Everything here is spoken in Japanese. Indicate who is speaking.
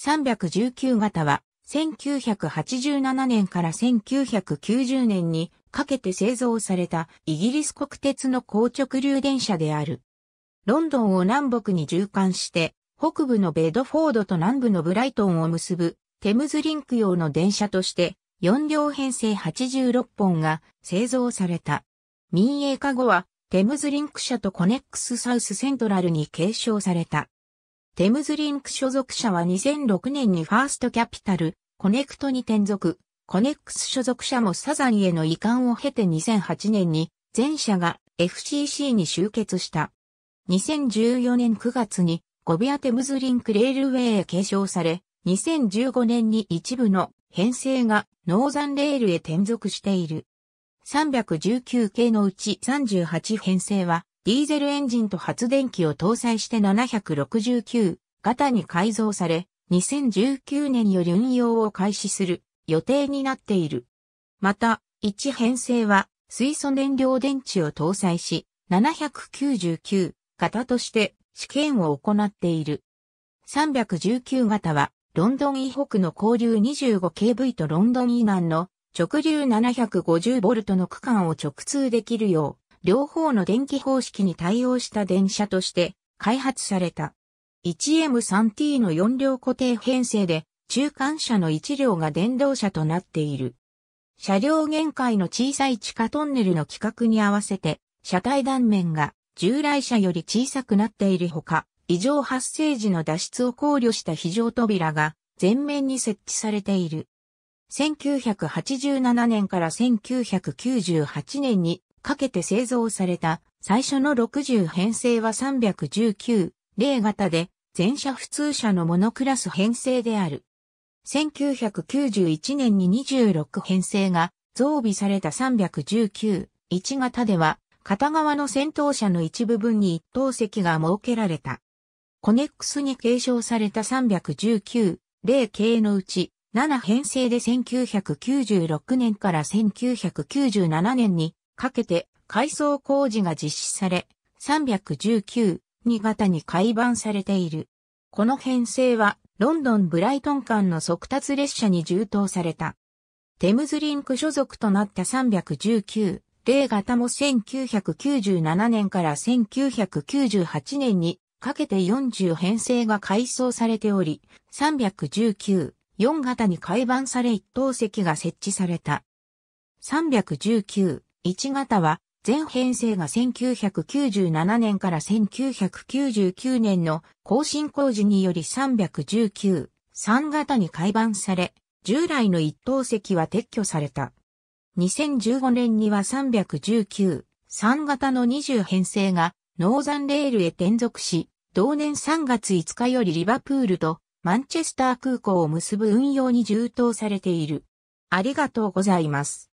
Speaker 1: 319型は、1987年から1990年にかけて製造されたイギリス国鉄の硬直流電車である。ロンドンを南北に縦貫して、北部のベドフォードと南部のブライトンを結ぶテムズリンク用の電車として4両編成86本が製造された。民営化後はテムズリンク社とコネックスサウスセントラルに継承された。テムズリンク所属者は2006年にファーストキャピタル、コネクトに転属、コネックス所属者もサザンへの移管を経て2008年に全社が FCC に集結した。2014年9月にゴビアテムズリンクレールウェイへ継承され、2015年に一部の編成がノーザンレールへ転属している。319系のうち38編成はディーゼルエンジンと発電機を搭載して769型に改造され、2019年より運用を開始する予定になっている。また、1編成は水素燃料電池を搭載し、799型として試験を行っている。319型は、ロンドン以北の交流 25kV とロンドン以南の直流 750V の区間を直通できるよう、両方の電気方式に対応した電車として開発された。1M3T の4両固定編成で、中間車の1両が電動車となっている。車両限界の小さい地下トンネルの規格に合わせて、車体断面が従来車より小さくなっているほか、異常発生時の脱出を考慮した非常扉が前面に設置されている。1987年から1998年にかけて製造された最初の60編成は319、0型で、全車普通車のモノクラス編成である。1991年に26編成が増備された319、1型では、片側の先頭車の一部分に一等席が設けられた。コネックスに継承された319、0系のうち、7編成で1996年から1997年にかけて改装工事が実施され、319、2型に改版されている。この編成は、ロンドン・ブライトン間の速達列車に充当された。テムズリンク所属となった319、0型も1997年から1998年にかけて40編成が改装されており、319、4型に改版され一等席が設置された。319、1型は、全編成が1997年から1999年の更新工事により319、3型に改版され、従来の一等席は撤去された。2015年には319、3型の20編成がノーザンレールへ転属し、同年3月5日よりリバプールとマンチェスター空港を結ぶ運用に充当されている。ありがとうございます。